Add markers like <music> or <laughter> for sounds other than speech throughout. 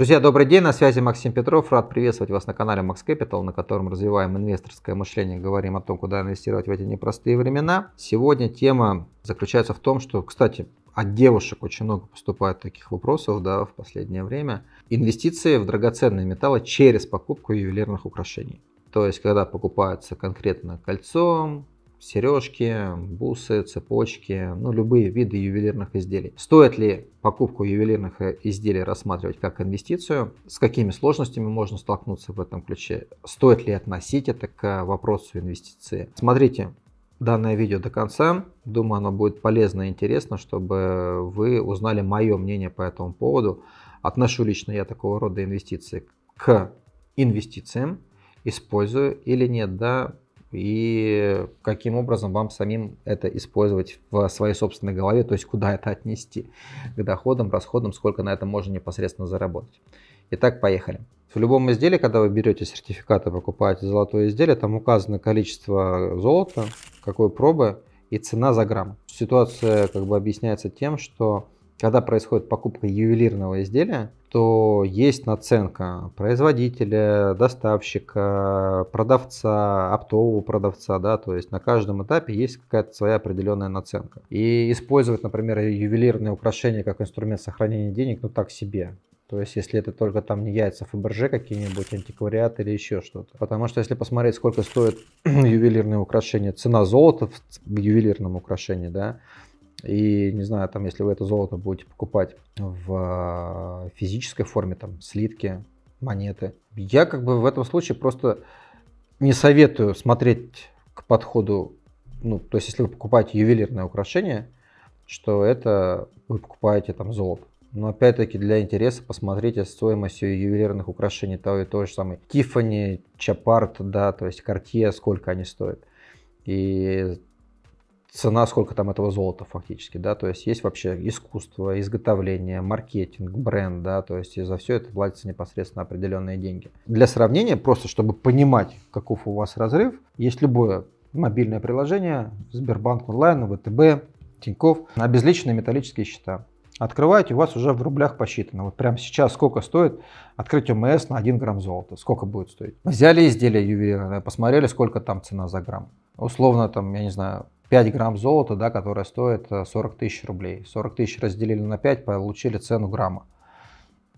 Друзья, добрый день, на связи Максим Петров. Рад приветствовать вас на канале Max Capital, на котором развиваем инвесторское мышление, говорим о том, куда инвестировать в эти непростые времена. Сегодня тема заключается в том, что, кстати, от девушек очень много поступает таких вопросов да, в последнее время. Инвестиции в драгоценные металлы через покупку ювелирных украшений. То есть, когда покупается конкретно кольцо, сережки, бусы, цепочки, ну любые виды ювелирных изделий. Стоит ли покупку ювелирных э, изделий рассматривать как инвестицию? С какими сложностями можно столкнуться в этом ключе? Стоит ли относить это к вопросу инвестиции? Смотрите, данное видео до конца. Думаю, оно будет полезно и интересно, чтобы вы узнали мое мнение по этому поводу. Отношу лично я такого рода инвестиции к инвестициям, использую или нет, да, и каким образом вам самим это использовать в своей собственной голове, то есть куда это отнести, к доходам, расходам, сколько на этом можно непосредственно заработать. Итак, поехали. В любом изделии, когда вы берете сертификат и покупаете золотое изделие, там указано количество золота, какой пробы и цена за грамм. Ситуация как бы объясняется тем, что когда происходит покупка ювелирного изделия, то есть наценка производителя, доставщика, продавца, оптового продавца, да, то есть на каждом этапе есть какая-то своя определенная наценка. И использовать, например, ювелирные украшения как инструмент сохранения денег, ну так себе. То есть, если это только там не яйца а ФБРЖ какие-нибудь, антиквариат или еще что-то. Потому что если посмотреть, сколько стоит <clears throat> ювелирные украшения, цена золота в ювелирном украшении, да, и, не знаю, там, если вы это золото будете покупать в э, физической форме, там, слитки, монеты, я как бы в этом случае просто не советую смотреть к подходу, ну, то есть, если вы покупаете ювелирное украшение, что это вы покупаете там золото. Но опять-таки для интереса посмотрите стоимость ювелирных украшений того и того же самой. Тиффани, Чапарт, да, то есть Cartier, сколько они стоят. И цена, сколько там этого золота фактически, да, то есть есть вообще искусство, изготовление, маркетинг, бренд, да, то есть и за все это платятся непосредственно определенные деньги. Для сравнения, просто чтобы понимать, каков у вас разрыв, есть любое мобильное приложение, Сбербанк онлайн, ВТБ, Тиньков, обезличенные металлические счета. Открываете, у вас уже в рублях посчитано. Вот прямо сейчас сколько стоит открыть ОМС на 1 грамм золота? Сколько будет стоить? Взяли изделие ювелирное, посмотрели, сколько там цена за грамм. Условно, там, я не знаю, 5 грамм золота, да, которое стоит 40 э, тысяч рублей. 40 тысяч разделили на 5, получили цену грамма.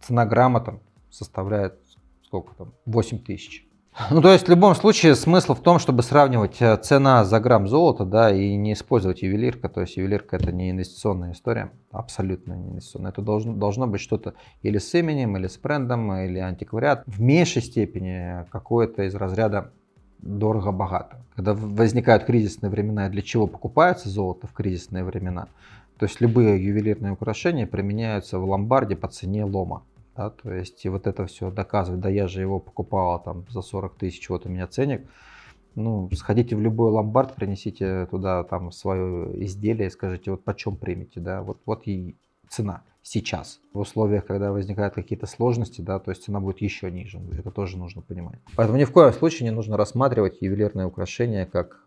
Цена грамма там составляет сколько там, 8 тысяч. Ну, то есть в любом случае смысл в том, чтобы сравнивать э, цена за грамм золота, да, и не использовать ювелирка. То есть ювелирка это не инвестиционная история, абсолютно не инвестиционная. Это должно, должно быть что-то или с именем, или с брендом, или антиквариат. В меньшей степени какое-то из разряда дорого-богато. Когда возникают кризисные времена, для чего покупается золото в кризисные времена, то есть любые ювелирные украшения применяются в ломбарде по цене лома. Да, то есть и вот это все доказывает. да я же его покупала там за 40 тысяч, вот у меня ценник. Ну, сходите в любой ломбард, принесите туда там свое изделие и скажите, вот почем примете, да, вот, вот и цена сейчас. В условиях, когда возникают какие-то сложности, да, то есть цена будет еще ниже. Это тоже нужно понимать. Поэтому ни в коем случае не нужно рассматривать ювелирное украшение как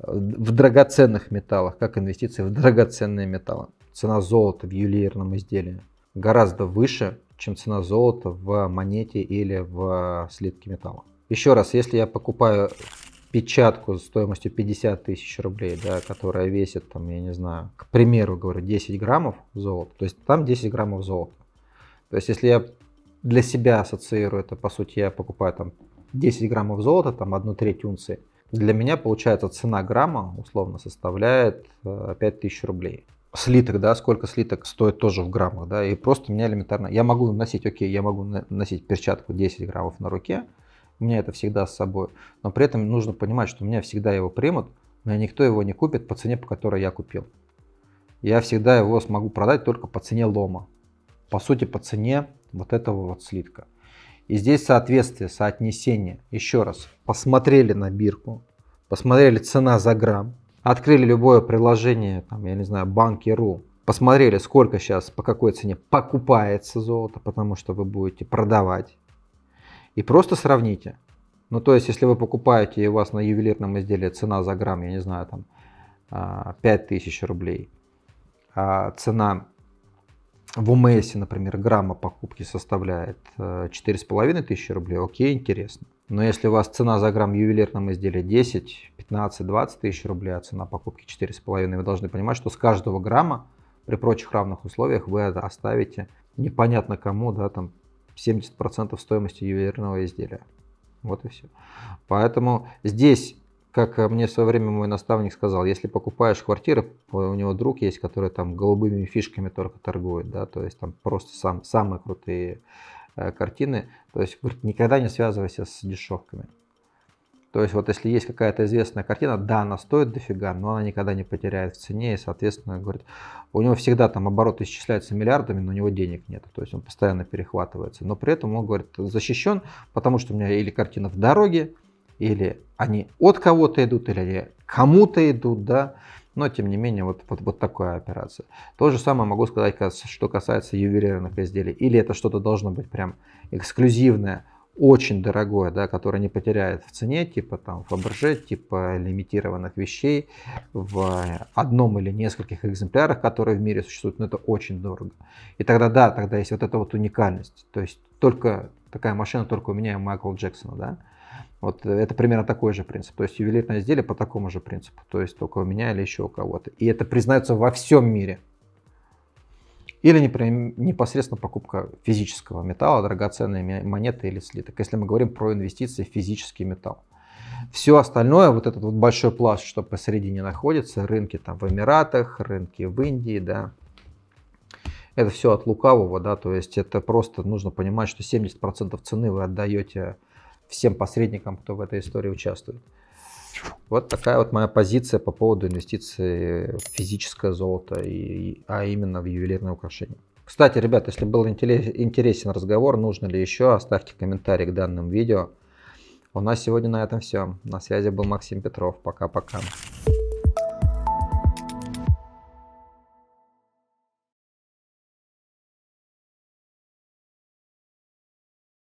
э, в драгоценных металлах, как инвестиции в драгоценные металлы. Цена золота в ювелирном изделии гораздо выше, чем цена золота в монете или в э, слитке металла. Еще раз, если я покупаю печатку стоимостью 50 тысяч рублей, да, которая весит, там, я не знаю, к примеру, говорю, 10 граммов золота, то есть там 10 граммов золота. То есть если я для себя ассоциирую это, по сути, я покупаю там 10 граммов золота, там одну треть унции, для меня, получается, цена грамма условно составляет 5000 э, рублей. Слиток, да, сколько слиток стоит тоже в граммах, да, и просто меня элементарно, я могу носить, окей, я могу носить перчатку 10 граммов на руке, у меня это всегда с собой. Но при этом нужно понимать, что у меня всегда его примут, но никто его не купит по цене, по которой я купил. Я всегда его смогу продать только по цене лома. По сути, по цене вот этого вот слитка. И здесь соответствие, соотнесение. Еще раз, посмотрели на бирку, посмотрели цена за грамм, открыли любое приложение, там, я не знаю, банки.ру, посмотрели, сколько сейчас, по какой цене покупается золото, потому что вы будете продавать и просто сравните. Ну, то есть, если вы покупаете, и у вас на ювелирном изделии цена за грамм, я не знаю, там 5000 а, рублей, а цена в УМС, например, грамма покупки составляет 4500 э, рублей, окей, интересно. Но если у вас цена за грамм в ювелирном изделии 10, 15, 20 тысяч рублей, а цена покупки 4,5, вы должны понимать, что с каждого грамма при прочих равных условиях вы оставите непонятно кому, да, там 70% стоимости ювелирного изделия. Вот и все. Поэтому здесь, как э, мне в свое время мой наставник сказал, если покупаешь квартиры, э, у него друг есть, который там голубыми фишками только торгует, да, то есть там просто сам, самые крутые э, картины. То есть, говорит, никогда не связывайся с дешевками. То есть вот если есть какая-то известная картина, да, она стоит дофига, но она никогда не потеряет в цене, и, соответственно, говорит, у него всегда там оборот исчисляется миллиардами, но у него денег нет, то есть он постоянно перехватывается. Но при этом он говорит, защищен, потому что у меня или картина в дороге, или они от кого-то идут, или они кому-то идут, да, но тем не менее вот, вот, вот такая операция. То же самое могу сказать, что касается ювелирных изделий. Или это что-то должно быть прям эксклюзивное, очень дорогое, да, которое не потеряет в цене, типа там Фаберже, типа лимитированных вещей в одном или нескольких экземплярах, которые в мире существуют, но это очень дорого. И тогда, да, тогда есть вот эта вот уникальность. То есть только такая машина только у меня и Майкла Джексона, да. Вот это примерно такой же принцип. То есть ювелирное изделие по такому же принципу. То есть только у меня или еще у кого-то. И это признается во всем мире. Или непосредственно покупка физического металла, драгоценные монеты или слиток, если мы говорим про инвестиции в физический металл. Все остальное, вот этот вот большой пласт, что посередине находится, рынки там в Эмиратах, рынки в Индии, да, это все от лукавого, да, то есть это просто нужно понимать, что 70% цены вы отдаете всем посредникам, кто в этой истории участвует. Вот такая вот моя позиция по поводу инвестиций в физическое золото, и, а именно в ювелирное украшение. Кстати, ребят, если был интересен разговор, нужно ли еще, оставьте комментарий к данным видео. У нас сегодня на этом все. На связи был Максим Петров. Пока-пока.